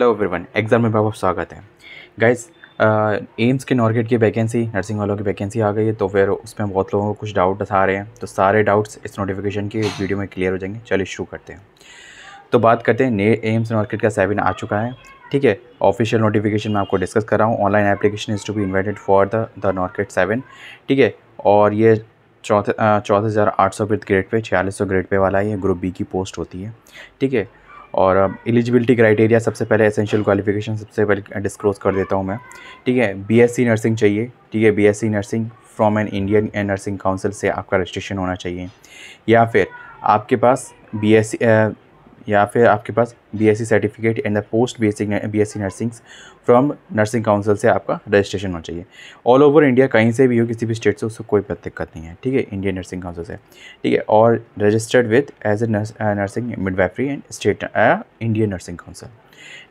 hello everyone exam में बहुत स्वागत है गाइस एम्स के नॉर्गेट की वैकेंसी नर्सिंग वालों की वैकेंसी आ गई है तो फिर उसमें बहुत लोगों को कुछ डाउट आ रहे हैं तो सारे डाउट्स इस नोटिफिकेशन की वीडियो में क्लियर हो जाएंगे चलिए शुरू करते हैं तो बात करते हैं नए एम्स नॉर्गेट का सेवन आ चुका है ठीक है ऑफिशियल नोटिफिकेशन मैं आपको डिस्कस कर रहा हूँ online application is to be invited for the the NORCET seven ठीक है और ये चौथे चौदह हज़ार आठ सौ ग्रेड पे छियालीस सौ ग्रेड पे वाला ये ग्रुप बी की पोस्ट होती है ठीक है और एलिजिबिलिटी क्राइटेरिया सबसे पहले एसेंशियल क्वालिफिकेशन सबसे पहले डिस्क्लोज कर देता हूँ मैं ठीक है बीएससी नर्सिंग चाहिए ठीक है BSc nursing from an Indian and nursing council से आपका रजिस्ट्रेशन होना चाहिए या फिर आपके पास बी एस या फिर आपके पास BSc certificate and the post S BSc nursing from nursing council से आपका रजिस्ट्रेशन होना चाहिए ऑल ओवर इंडिया कहीं से भी हो किसी भी स्टेट से उसको कोई दिक्कत नहीं है ठीक है इंडियन नर्सिंग काउंसिल से ठीक है और registered with as a nursing midwifery and state Indian nursing council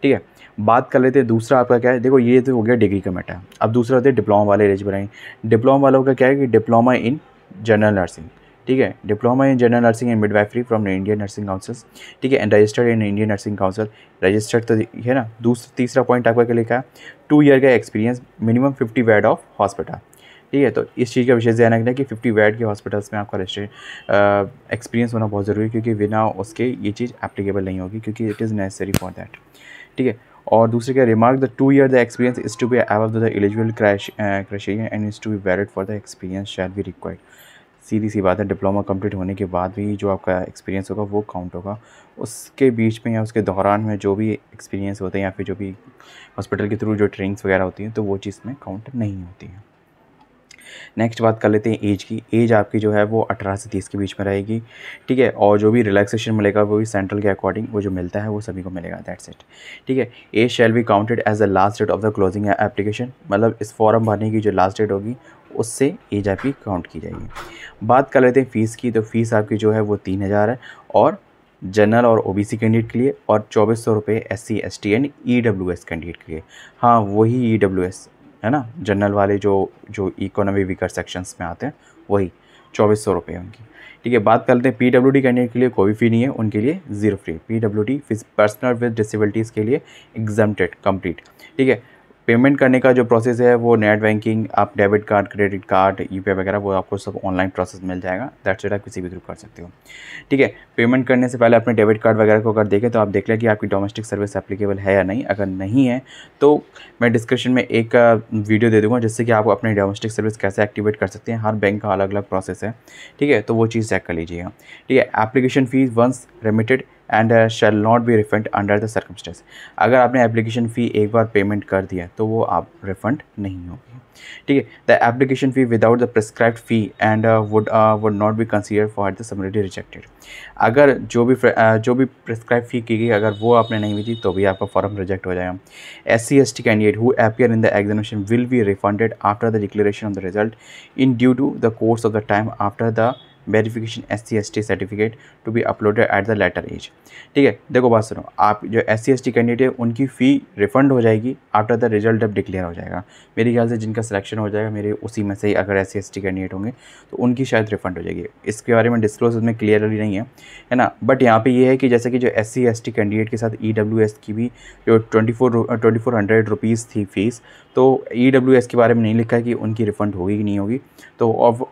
ठीक है बात कर लेते हैं दूसरा आपका क्या है देखो ये तो हो गया डिग्री का मैटर अब दूसरा होता है डिप्लोमा वाले एज बनाएंगे डिप्लोमा वालों का क्या है कि डिप्लोमा इन जनरल नर्सिंग ठीक है diploma in general nursing and midwifery from Indian nursing council ठीक है and registered in Indian nursing council registered तो है ना दूसरा तीसरा पॉइंट आपका क्या लिखा है टू ईयर का experience minimum fifty bed of hospital ठीक है तो इस चीज़ का विशेष ध्यान रखना है कि फिफ्टी बेड के हॉस्पिटल्स में आपका रजिस्टर एक्सपीरियंस होना बहुत ज़रूरी है क्योंकि बिना उसके ये चीज़ एप्लीकेबल नहीं होगी क्योंकि it is necessary for that ठीक है और दूसरे क्या remark the two year the experience is to be of the eligible crash criteria and is to be valid for the experience shall be required सीधी सी बात है डिप्लोमा कंप्लीट होने के बाद भी जो आपका एक्सपीरियंस होगा वो काउंट होगा उसके बीच में या उसके दौरान में जो भी एक्सपीरियंस होते हैं या फिर जो भी हॉस्पिटल के थ्रू जो ट्रेनिंग्स वगैरह होती हैं तो वो चीज़ में काउंट नहीं होती है नेक्स्ट बात कर लेते हैं एज की एज आपकी जो है वो अठारह से तीस के बीच में रहेगी ठीक है और जो भी रिलैक्सेशन मिलेगा वो भी सेंट्रल के अकॉर्डिंग वो जो मिलता है वो सभी को मिलेगा दैट्स इट ठीक है as shall be counted as the last date of the closing application मतलब इस फॉर्म भरने की जो लास्ट डेट होगी उससे एज आपकी काउंट की जाएगी बात कर लेते हैं फ़ीस की तो फ़ीस आपकी जो है वो तीन हज़ार है और जनरल और ओबीसी कैंडिडेट के लिए और चौबीस सौ रुपये S C S T and E W S candidate के लिए हाँ वही ई डब्ल्यू एस है ना जनरल वाले जो जो इकोनॉमी वीकर सेक्शंस में आते हैं वही चौबीस सौ रुपये उनकी ठीक है बात कर लेते हैं पी डब्ल्यू डी कैंडिडेट के लिए कोई फ़ी नहीं है उनके लिए zero free P W D personal with disabilities के लिए एग्जामटेड कंप्लीट ठीक है पेमेंट करने का जो प्रोसेस है वो नेट बैंकिंग आप debit card credit card U वगैरह वो आपको सब ऑनलाइन प्रोसेस मिल जाएगा दैट्स इट आप किसी भी थ्रू कर सकते हो ठीक है पेमेंट करने से पहले अपने डेबिट कार्ड वगैरह को अगर देखें तो आप देख लें कि आपकी डोमेस्टिक सर्विस एप्लीकेबल है या नहीं अगर नहीं है तो मैं डिस्क्रिप्शन में एक वीडियो दे दूँगा जिससे कि आप अपनी डोमेस्टिक सर्विस कैसे एक्टिवेट कर सकते हैं हर बैंक का अलग अलग प्रोसेस है ठीक है तो वो चीज़ चेक कर लीजिएगा ठीक है application fees once remitted and shall not be refund under the circumstances अगर आपने एप्लीकेशन फ़ी एक बार पेमेंट कर दिया तो वो आप रिफंड नहीं होगी ठीक है the application fee without the prescribe fee and would would not be consider for the summarily rejected अगर जो भी uh, जो भी प्रिस्क्राइब फ़ी की गई अगर वो आपने नहीं भी दी तो भी आपका फॉर्म रिजेक्ट हो जाएगा S C S T candidate who appear in the examination will be refunded after the declaration of the result in due to the course of the time after the verification S C S T certificate to be uploaded at the later as ठीक है देखो बात सुनो आप जो S C S T candidate है उनकी fee refund हो जाएगी आफ्टर द रिजल्ट जब डिक्लेयर हो जाएगा मेरे ख्याल से जिनका सिलेक्शन हो जाएगा मेरे उसी में से ही अगर S C S T candidate होंगे तो उनकी शायद रिफंड हो जाएगी इसके बारे में डिस्क्लोज उसमें क्लियरली नहीं है है ना बट यहाँ पे ये है कि जैसे कि जो S C S T candidate के साथ ई डब्ल्यू एस की भी जो twenty four twenty four hundred rupees थी फ़ीस तो ई डब्ल्यू एस के बारे में नहीं लिखा है कि उनकी रिफंड होगी कि नहीं होगी तो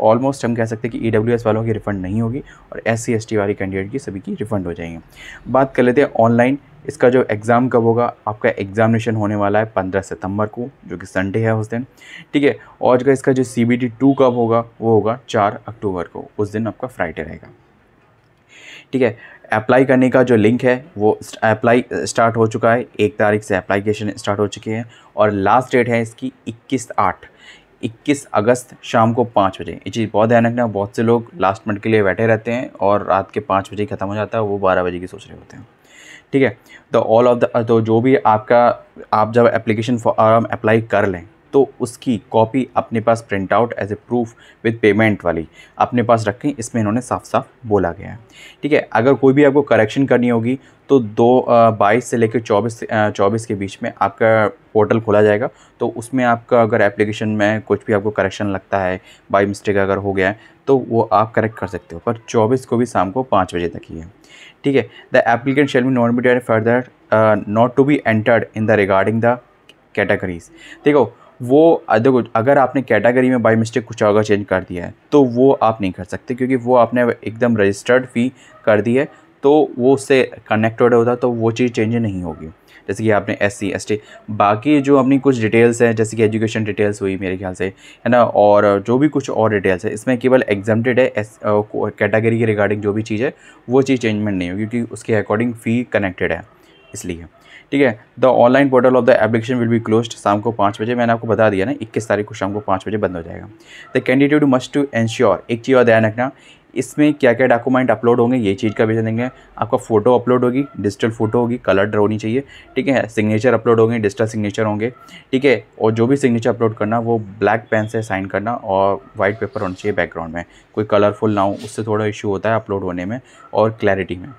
ऑलमोस्ट हम कह सकते हैं कि ई डब्ल्यू एस वालों की रिफ़ंड नहीं होगी और एस सी वाली कैंडिडेट की सभी की रिफ़ंड हो जाएंगी बात कर लेते हैं ऑनलाइन इसका जो एग्ज़ाम कब होगा आपका एग्जामिनेशन होने वाला है पंद्रह सितंबर को जो कि संडे है उस दिन ठीक है और इसका जो सी बी टी टू कब होगा वो होगा चार अक्टूबर को उस दिन आपका फ्राइडे रहेगा ठीक है अप्लाई करने का जो लिंक है वो अप्लाई स्टार्ट हो चुका है एक तारीख से अप्लीकेशन स्टार्ट हो चुकी है और लास्ट डेट है इसकी इक्कीस आठ 21 अगस्त शाम को पाँच बजे ये चीज़ बहुत ध्यान रखना बहुत से लोग लास्ट मिनट के लिए बैठे रहते हैं और रात के पाँच बजे ख़त्म हो जाता है वो बारह बजे की सोच रहे होते हैं ठीक है तो ऑल ऑफ द तो जो भी आपका आप जब एप्लीकेशन फॉर्म अप्लाई कर लें तो उसकी कॉपी अपने पास print out as a proof with payment वाली अपने पास रखें इसमें इन्होंने साफ साफ बोला गया है ठीक है अगर कोई भी आपको करेक्शन करनी होगी तो दो बाईस से लेकर चौबीस चौबीस के बीच में आपका पोर्टल खोला जाएगा तो उसमें आपका अगर एप्लीकेशन में कुछ भी आपको करेक्शन लगता है बाई मिस्टेक अगर हो गया है तो वो आप करेक्ट कर सकते हो पर चौबीस को भी शाम को पाँच बजे तक ही है ठीक है the applicant shall be not be dead further not to be entered in the regarding the categories देखो वो अदर अगर आपने कैटेगरी में बाई मिस्टेक कुछ और चेंज कर दिया है तो वो आप नहीं कर सकते क्योंकि वो आपने एकदम रजिस्टर्ड फ़ी कर दी है तो वो उससे कनेक्टेड होता तो वो चीज़ चेंज नहीं होगी जैसे कि आपने एस सी एस टी बाकी जो अपनी कुछ डिटेल्स हैं जैसे कि एजुकेशन डिटेल्स हुई मेरे ख्याल से है ना और जो भी कुछ और डिटेल्स है इसमें केवल एग्जामेड है एस कैटेगरी के रिगार्डिंग जो भी चीज़ है वो चीज़ चेंजमेंट नहीं होगी क्योंकि उसके अकॉर्डिंग फ़ी कनेक्टेड है इसलिए ठीक है the online portal of the application will be close शाम को पाँच बजे मैंने आपको बता दिया ना इक्कीस तारीख को शाम को पाँच बजे बंद हो जाएगा the candidate must to ensure एक चीज़ और ध्यान रखना इसमें क्या क्या डॉक्यूमेंट अपलोड होंगे ये चीज़ का भी देंगे आपका फ़ोटो अपलोड होगी डिजिटल फ़ोटो होगी कलर्ड होनी चाहिए ठीक है सिग्नेचर अपलोड होंगे डिजिटल सिग्नेचर होंगे ठीक है और जो भी सिग्नेचर अपलोड करना वो ब्लैक पेन से साइन करना और वाइट पेपर होना चाहिए बैकग्राउंड में कोई कलरफुल ना हो उससे थोड़ा इशू होता है अपलोड होने में और क्लैरिटी में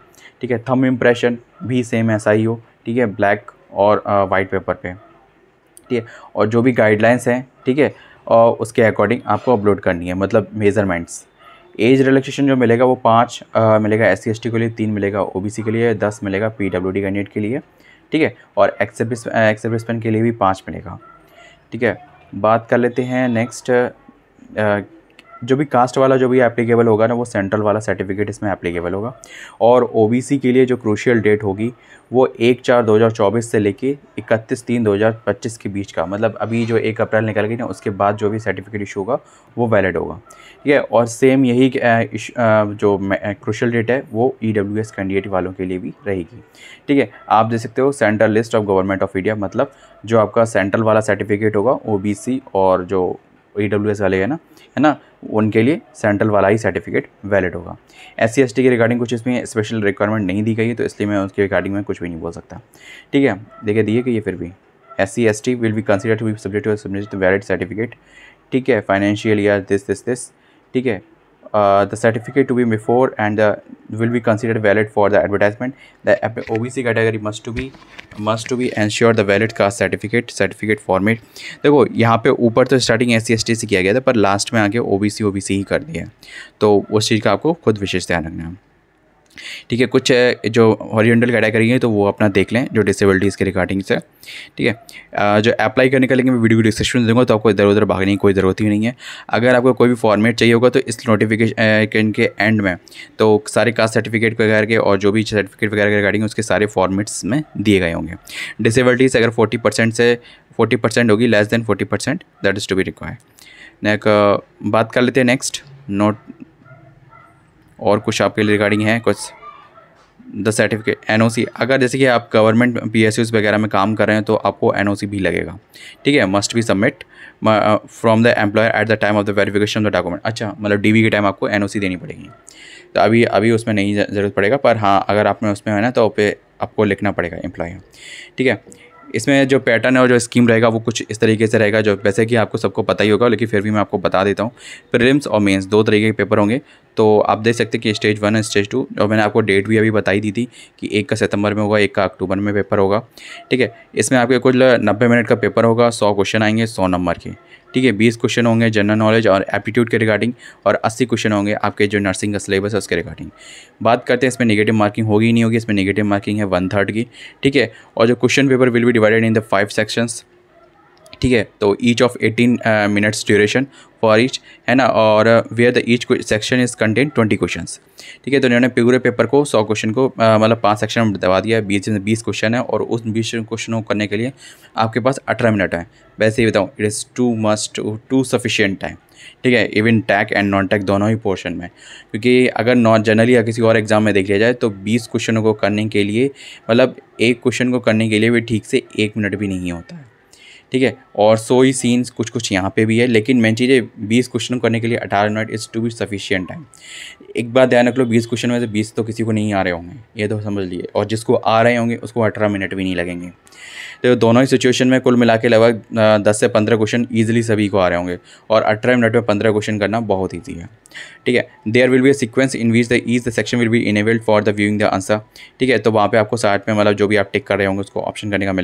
ठीक है थम इम्प्रेशन भी सेम ऐसा ही हो ठीक है ब्लैक और वाइट पेपर पे ठीक है और जो भी गाइडलाइंस हैं ठीक है और उसके अकॉर्डिंग आपको अपलोड करनी है मतलब मेजरमेंट्स एज रिलैक्सेशन जो मिलेगा वो पाँच मिलेगा एस सी के लिए तीन मिलेगा ओ के लिए दस मिलेगा पी कैंडिडेट के लिए ठीक है और एक्सर्विस पेन के लिए भी पाँच मिलेगा ठीक है बात कर लेते हैं नेक्स्ट जो भी कास्ट वाला जो भी एप्लीकेबल होगा ना वो सेंट्रल वाला सर्टिफिकेट इसमें एप्लीकेबल होगा और ओबीसी के लिए जो क्रूशियल डेट होगी वो एक चार 2024 से लेके इकतीस तीन 2025 के बीच का मतलब अभी जो एक अप्रैल निकल गई ना उसके बाद जो भी सर्टिफिकेट इशू होगा वो वैलिड होगा ठीक है और सेम यही जो क्रूशल डेट है वो ई डब्ल्यू एस कैंडिडेट वालों के लिए भी रहेगी ठीक है आप देख सकते हो central list of government of India मतलब जो आपका सेंट्रल वाला सर्टिफिकेट होगा ओ और जो ई डब्ल्यू एस वाले है ना है ना उनके लिए सेंट्रल वाला ही सर्टिफिकेट वैलिड होगा एस सी के रिगार्डिंग कुछ इसमें स्पेशल रिक्वायरमेंट नहीं दी गई है तो इसलिए मैं उसके रिगार्डिंग में कुछ भी नहीं बोल सकता ठीक है देखिए दिए कि ये फिर भी S C S T will be consider to be subject to subject valid certificate ठीक है financial year this this this ठीक है uh, the certificate to be before and the will be considered valid for the advertisement the obc category must to be must to be ensure the valid caste certificate certificate format देखो यहाँ पे ऊपर तो starting S C से किया गया था पर लास्ट में आके ओबीसी ओबीसी ही कर दिया तो उस चीज़ का आपको खुद विशेष ध्यान रखना है ठीक है कुछ जो हॉरिजेंटल कैटेगरी है तो वो अपना देख लें जो डिसेबिलिटीज़ के रिगार्डिंग से ठीक है जो अप्लाई करने का लिए मैं वीडियो डिस्क्रिप्शन दूंगा तो आपको इधर उधर भागने की कोई ज़रूरत ही नहीं है अगर आपको कोई भी फॉर्मेट चाहिए होगा तो इस नोटिफिकेशन के एंड में तो सारे कास्ट सर्टिफिकेट वगैरह के और जो भी सर्टिफिकेट वगैरह के रिगार्डिंग उसके सारे फॉर्मेट्स में दिए गए होंगे डिसेबिलिटीज़ अगर फोर्टी से फोर्टी परसेंट होगी less than forty percent that is to be require नेक बात कर लेते हैं नेक्स्ट नोट और कुछ आपके लिए रिगार्डिंग है कुछ द सर्टिफिकेट एन अगर जैसे कि आप गवर्नमेंट पी वगैरह में काम कर रहे हैं तो आपको एन भी लगेगा ठीक है must be submit from the employer at the time of the verification of the document अच्छा मतलब डी के टाइम आपको एन देनी पड़ेगी तो अभी अभी उसमें नहीं ज़रूरत पड़ेगा पर हाँ अगर आपने उसमें है ना तो आपको लिखना पड़ेगा एम्प्लॉय ठीक है इसमें जो पैटर्न है और जो स्कीम रहेगा वो कुछ इस तरीके से रहेगा जो वैसे कि आपको सबको पता ही होगा लेकिन फिर भी मैं आपको बता देता हूँ प्रीलिम्स और मेंस दो तरीके के पेपर होंगे तो आप देख सकते हैं कि स्टेज वन और स्टेज टू और मैंने आपको डेट भी अभी बताई दी थी कि एक का सितंबर में होगा एक का अक्टूबर में पेपर होगा ठीक है इसमें आपके कुछ नब्बे मिनट का पेपर होगा सौ क्वेश्चन आएंगे सौ नंबर के ठीक है बीस क्वेश्चन होंगे जनरल नॉलेज और एप्टीट्यूड के रिगार्डिंग और अस्सी क्वेश्चन होंगे आपके जो नर्सिंग का सिलेबस है उसके रिगार्डिंग बात करते हैं इसमें नेगेटिव मार्किंग होगी नहीं होगी इसमें नेगेटिव मार्किंग है वन थर्ड की ठीक है और जो question paper will be divided in the five sections ठीक है तो each of eighteen minutes duration for each है ना और where the each section is contain twenty question ठीक है तो इन्होंने पूरे पेपर को सौ क्वेश्चन को uh, मतलब पाँच सेक्शन में दबा दिया बीस बीस क्वेश्चन है और उस बीस क्वेश्चनों को करने के लिए आपके पास अठारह मिनट है वैसे ही बताऊँ it is to must to sufficient time ठीक है even tech and non tech दोनों ही पोर्शन में क्योंकि अगर नॉन जनरली या किसी और एग्ज़ाम में देख लिया जाए तो बीस क्वेश्चनों को करने के लिए मतलब एक क्वेश्चन को करने के लिए भी ठीक से एक मिनट भी नहीं होता है ठीक है और सो ही सीन्स कुछ कुछ यहाँ पे भी है लेकिन मेन चीजें बीस क्वेश्चन करने के लिए अठारह minute is to be sufficient time एक बार ध्यान रख लो बीस क्वेश्चन में से बीस तो किसी को नहीं आ रहे होंगे ये तो समझ लिए और जिसको आ रहे होंगे उसको अठारह मिनट भी नहीं लगेंगे तो दोनों ही सिचुएशन में कुल मिला के लगभग दस से पंद्रह क्वेश्चन ईजिली सभी को आ रहे होंगे और अठारह मिनट में पंद्रह क्वेश्चन करना बहुत ईजी है ठीक है there will be a sequence in which the is the section will be enabled for the viewing the answer ठीक है तो वहाँ पे आपको साइड में मतलब जो भी आप टिक कर रहे होंगे उसको ऑप्शन करने का मिलेगा